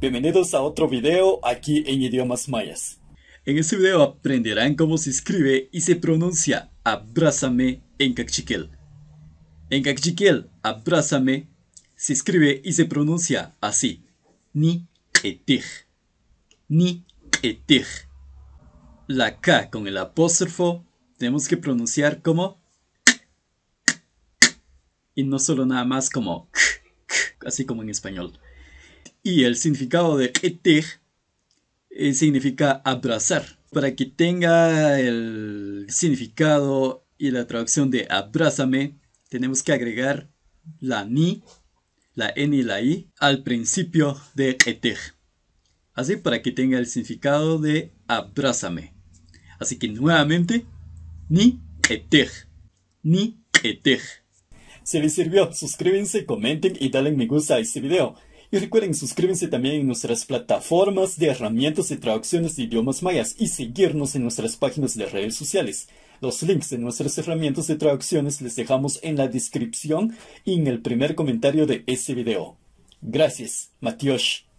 Bienvenidos a otro video aquí en idiomas mayas. En este video aprenderán cómo se escribe y se pronuncia abrázame en cachiquel. En cachiquel, abrázame se escribe y se pronuncia así. Ni ketij. Ni ketij. La K con el apóstrofo tenemos que pronunciar como y no solo nada más como así como en español. Y el significado de eter eh, significa abrazar. Para que tenga el significado y la traducción de abrázame, tenemos que agregar la ni, la n y la i al principio de eter. Así para que tenga el significado de abrázame. Así que nuevamente, ni eter, ni eter. Si les sirvió, suscríbanse, comenten y denle me gusta a este video. Y recuerden suscríbanse también en nuestras plataformas de herramientas de traducciones de idiomas mayas y seguirnos en nuestras páginas de redes sociales. Los links de nuestras herramientas de traducciones les dejamos en la descripción y en el primer comentario de este video. Gracias, Matiosh.